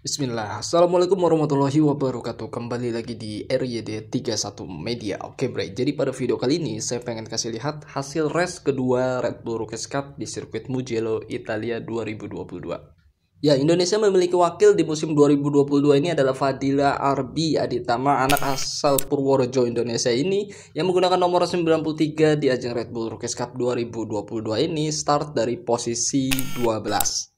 Bismillah, Assalamualaikum warahmatullahi wabarakatuh Kembali lagi di RYD 31 Media Oke Bre. jadi pada video kali ini saya pengen kasih lihat hasil race kedua Red Bull Rookies Cup di sirkuit Mugello, Italia 2022 Ya, Indonesia memiliki wakil di musim 2022 ini adalah Fadila Arbi Aditama, anak asal Purworejo Indonesia ini yang menggunakan nomor 93 di ajang Red Bull Rookies Cup 2022 ini start dari posisi 12.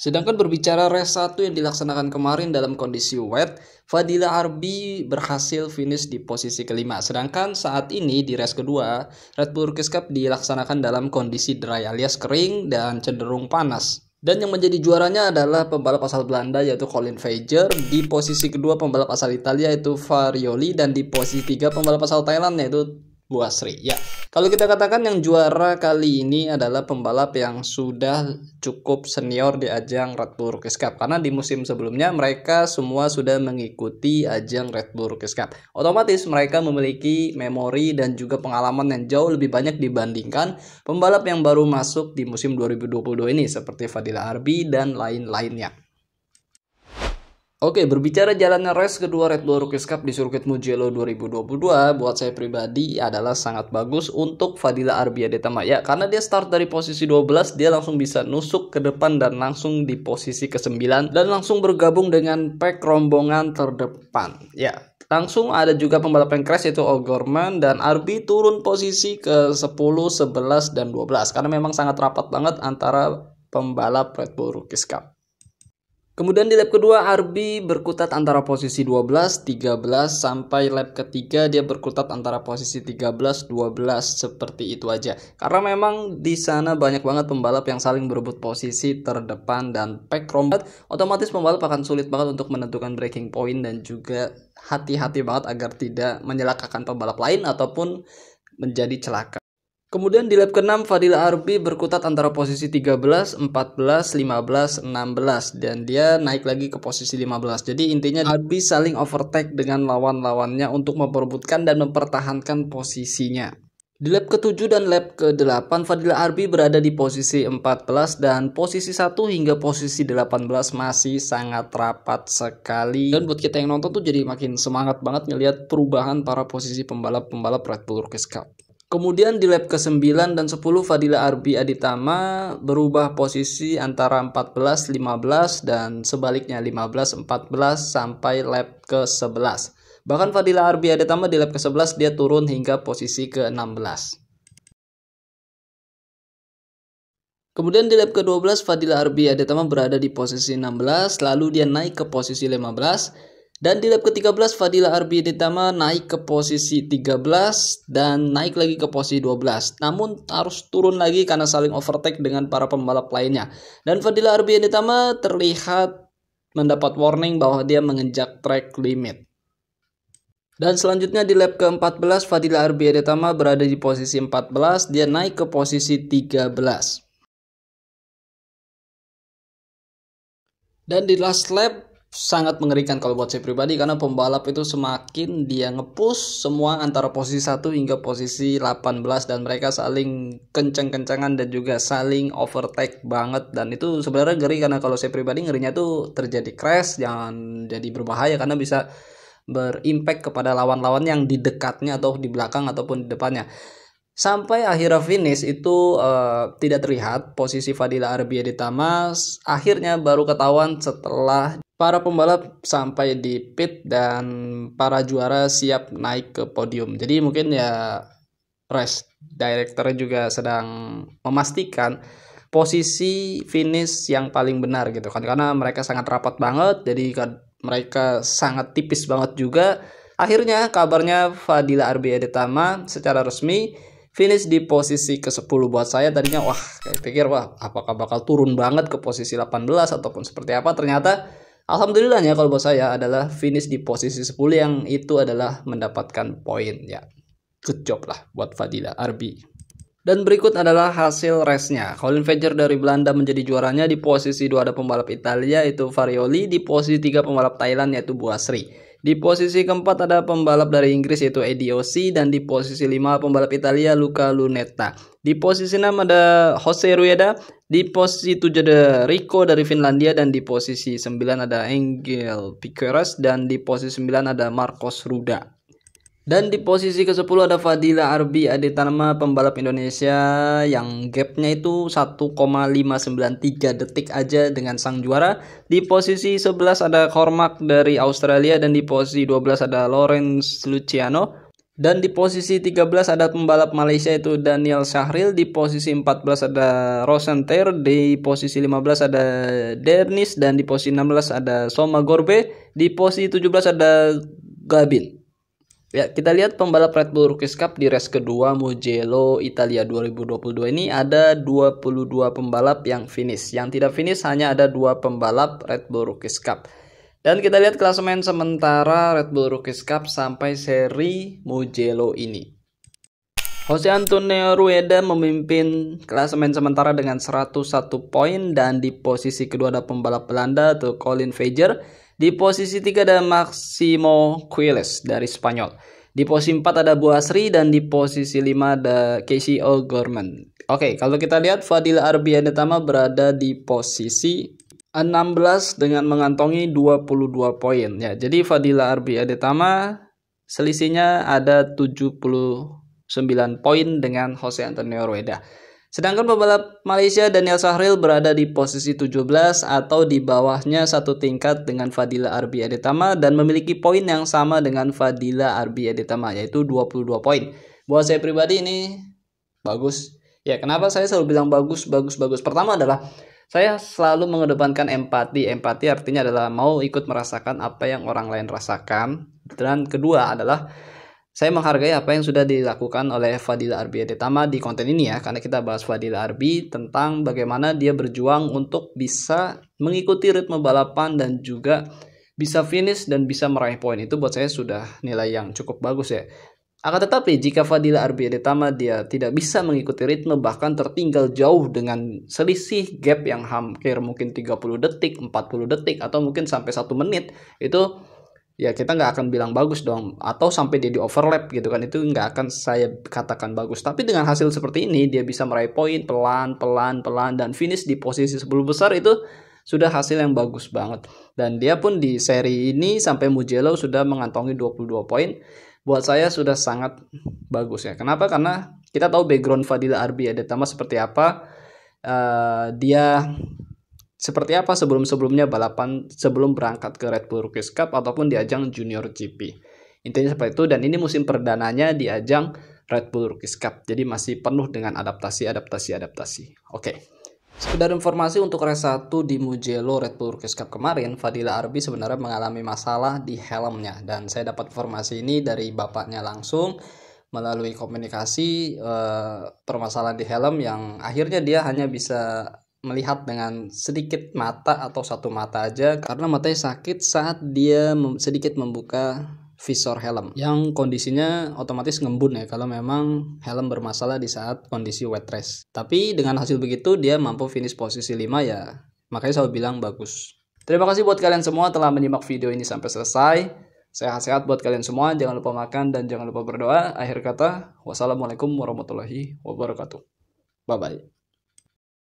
Sedangkan berbicara race 1 yang dilaksanakan kemarin dalam kondisi wet, Fadila Arbi berhasil finish di posisi kelima. Sedangkan saat ini di race kedua, Red Bull Rookies Cup dilaksanakan dalam kondisi dry alias kering dan cenderung panas. Dan yang menjadi juaranya adalah pembalap asal Belanda yaitu Colin Fager, di posisi kedua pembalap asal Italia yaitu Varioli, dan di posisi tiga pembalap asal Thailand yaitu Buasri. Ya, kalau kita katakan yang juara kali ini adalah pembalap yang sudah cukup senior di ajang Red Bull Rookies Cup karena di musim sebelumnya mereka semua sudah mengikuti ajang Red Bull Rookies Cup. Otomatis mereka memiliki memori dan juga pengalaman yang jauh lebih banyak dibandingkan pembalap yang baru masuk di musim 2022 ini seperti Fadila Arbi dan lain-lainnya. Oke, berbicara jalannya race kedua Red Bull Rookies Cup di sirkuit Mugello 2022, buat saya pribadi adalah sangat bagus untuk Fadila Arbia ya karena dia start dari posisi 12, dia langsung bisa nusuk ke depan dan langsung di posisi ke-9 dan langsung bergabung dengan pack rombongan terdepan. Ya, Langsung ada juga pembalap yang crash yaitu O'Gorman dan Arbi turun posisi ke 10, 11, dan 12 karena memang sangat rapat banget antara pembalap Red Bull Rookies Cup. Kemudian di lap kedua Arbi berkutat antara posisi 12, 13 sampai lap ketiga dia berkutat antara posisi 13, 12 seperti itu aja. Karena memang di sana banyak banget pembalap yang saling berebut posisi terdepan dan pack rombat, otomatis pembalap akan sulit banget untuk menentukan breaking point dan juga hati-hati banget agar tidak menyelakakan pembalap lain ataupun menjadi celaka. Kemudian di lap ke-6 Fadila Arbi berkutat antara posisi 13, 14, 15, 16 dan dia naik lagi ke posisi 15. Jadi intinya Arbi saling overtake dengan lawan-lawannya untuk memperebutkan dan mempertahankan posisinya. Di lap ke-7 dan lap ke-8, Fadila Arbi berada di posisi 14 dan posisi 1 hingga posisi 18 masih sangat rapat sekali. Dan buat kita yang nonton tuh jadi makin semangat banget ngelihat perubahan para posisi pembalap-pembalap Red Bull Rookies Cup. Kemudian di lap ke-9 dan 10 Fadila Arbi Aditama berubah posisi antara 14, 15 dan sebaliknya 15, 14 sampai lap ke-11. Bahkan Fadila Arbi Aditama di lap ke-11 dia turun hingga posisi ke-16. Kemudian di lap ke-12 Fadila Arbi Aditama berada di posisi 16 lalu dia naik ke posisi 15 dan di lap ke-13 Fadila Arbi Ditama naik ke posisi 13 dan naik lagi ke posisi 12. Namun harus turun lagi karena saling overtake dengan para pembalap lainnya. Dan Fadila Arbi Ditama terlihat mendapat warning bahwa dia menginjak track limit. Dan selanjutnya di lap ke-14 Fadila Arbi Ditama berada di posisi 14, dia naik ke posisi 13. Dan di last lap sangat mengerikan kalau buat saya pribadi karena pembalap itu semakin dia ngepush semua antara posisi 1 hingga posisi 18 dan mereka saling kenceng kencangan dan juga saling overtake banget dan itu sebenarnya ngeri karena kalau saya pribadi ngerinya tuh terjadi crash jangan jadi berbahaya karena bisa berimpact kepada lawan-lawan yang di dekatnya atau di belakang ataupun di depannya. Sampai akhirnya finish itu uh, tidak terlihat posisi Fadila Arbia di Tamas. Akhirnya baru ketahuan setelah para pembalap sampai di pit dan para juara siap naik ke podium. Jadi mungkin ya race director juga sedang memastikan posisi finish yang paling benar gitu kan karena mereka sangat rapat banget jadi kan mereka sangat tipis banget juga akhirnya kabarnya Fadila Arbia Detama secara resmi finish di posisi ke-10 buat saya tadinya wah kayak pikir wah apakah bakal turun banget ke posisi 18 ataupun seperti apa ternyata alhamdulillah ya kalau buat saya adalah finish di posisi 10 yang itu adalah mendapatkan poin ya good job lah buat Fadila Arbi dan berikut adalah hasil race-nya. Colin Fager dari Belanda menjadi juaranya di posisi 2 ada pembalap Italia yaitu Varioli, di posisi 3 pembalap Thailand yaitu Buasri. Di posisi keempat ada pembalap dari Inggris yaitu Eddie Osi dan di posisi lima pembalap Italia Luca Lunetta. Di posisi enam ada Jose Rueda, di posisi tujuh ada Rico dari Finlandia dan di posisi sembilan ada Angel Piqueras dan di posisi sembilan ada Marcos Ruda. Dan di posisi ke-10 ada Fadila Arbi Aditarma pembalap Indonesia yang gapnya itu 1,593 detik aja dengan sang juara. Di posisi 11 ada Cormac dari Australia dan di posisi 12 ada Lawrence Luciano. Dan di posisi 13 ada pembalap Malaysia itu Daniel Syahril, di posisi 14 ada Rosenter, di posisi 15 ada Dernis dan di posisi 16 ada Soma Gorbe, di posisi 17 ada Gabin. Ya, kita lihat pembalap Red Bull Rookies Cup di race kedua Mugello Italia 2022 ini ada 22 pembalap yang finish. Yang tidak finish hanya ada dua pembalap Red Bull Rookies Cup. Dan kita lihat klasemen sementara Red Bull Rookies Cup sampai seri Mugello ini. Jose Antonio Rueda memimpin klasemen sementara dengan 101 poin dan di posisi kedua ada pembalap Belanda atau Colin Fager di posisi 3 ada Maximo Quiles dari Spanyol. Di posisi 4 ada Buasri dan di posisi 5 ada Casey O'Gorman. Oke, kalau kita lihat Fadil Arbianetama berada di posisi 16 dengan mengantongi 22 poin ya. Jadi Fadila Arbi Adetama selisihnya ada 79 poin dengan Jose Antonio Rueda. Sedangkan pembalap Malaysia Daniel Sahril berada di posisi 17 atau di bawahnya satu tingkat dengan Fadila Arbi Aditama dan memiliki poin yang sama dengan Fadila Arbi Aditama yaitu 22 poin. Buat saya pribadi ini bagus. Ya, kenapa saya selalu bilang bagus, bagus, bagus? Pertama adalah saya selalu mengedepankan empati. Empati artinya adalah mau ikut merasakan apa yang orang lain rasakan. Dan kedua adalah saya menghargai apa yang sudah dilakukan oleh Fadila Arbi Adetama di konten ini ya, karena kita bahas Fadila Arbi tentang bagaimana dia berjuang untuk bisa mengikuti ritme balapan dan juga bisa finish dan bisa meraih poin. Itu buat saya sudah nilai yang cukup bagus ya. Akan tetapi jika Fadila Arbi Adetama dia tidak bisa mengikuti ritme bahkan tertinggal jauh dengan selisih gap yang hampir mungkin 30 detik, 40 detik atau mungkin sampai 1 menit itu ya kita nggak akan bilang bagus dong atau sampai dia di overlap gitu kan itu nggak akan saya katakan bagus tapi dengan hasil seperti ini dia bisa meraih poin pelan pelan pelan dan finish di posisi 10 besar itu sudah hasil yang bagus banget dan dia pun di seri ini sampai Mugello sudah mengantongi 22 poin buat saya sudah sangat bagus ya kenapa karena kita tahu background Fadila Arbi ya terutama seperti apa uh, dia seperti apa sebelum-sebelumnya balapan sebelum berangkat ke Red Bull Rookies Cup ataupun di ajang Junior GP. Intinya seperti itu dan ini musim perdananya di ajang Red Bull Rookies Cup. Jadi masih penuh dengan adaptasi, adaptasi, adaptasi. Oke. Okay. Sekedar informasi untuk race 1 di Mugello Red Bull Rookies Cup kemarin, Fadila Arbi sebenarnya mengalami masalah di helmnya dan saya dapat informasi ini dari bapaknya langsung melalui komunikasi eh, permasalahan di helm yang akhirnya dia hanya bisa melihat dengan sedikit mata atau satu mata aja karena matanya sakit saat dia sedikit membuka visor helm yang kondisinya otomatis ngembun ya kalau memang helm bermasalah di saat kondisi wet race. Tapi dengan hasil begitu dia mampu finish posisi 5 ya. Makanya saya bilang bagus. Terima kasih buat kalian semua telah menyimak video ini sampai selesai. Sehat-sehat buat kalian semua, jangan lupa makan dan jangan lupa berdoa. Akhir kata, wassalamualaikum warahmatullahi wabarakatuh. Bye-bye.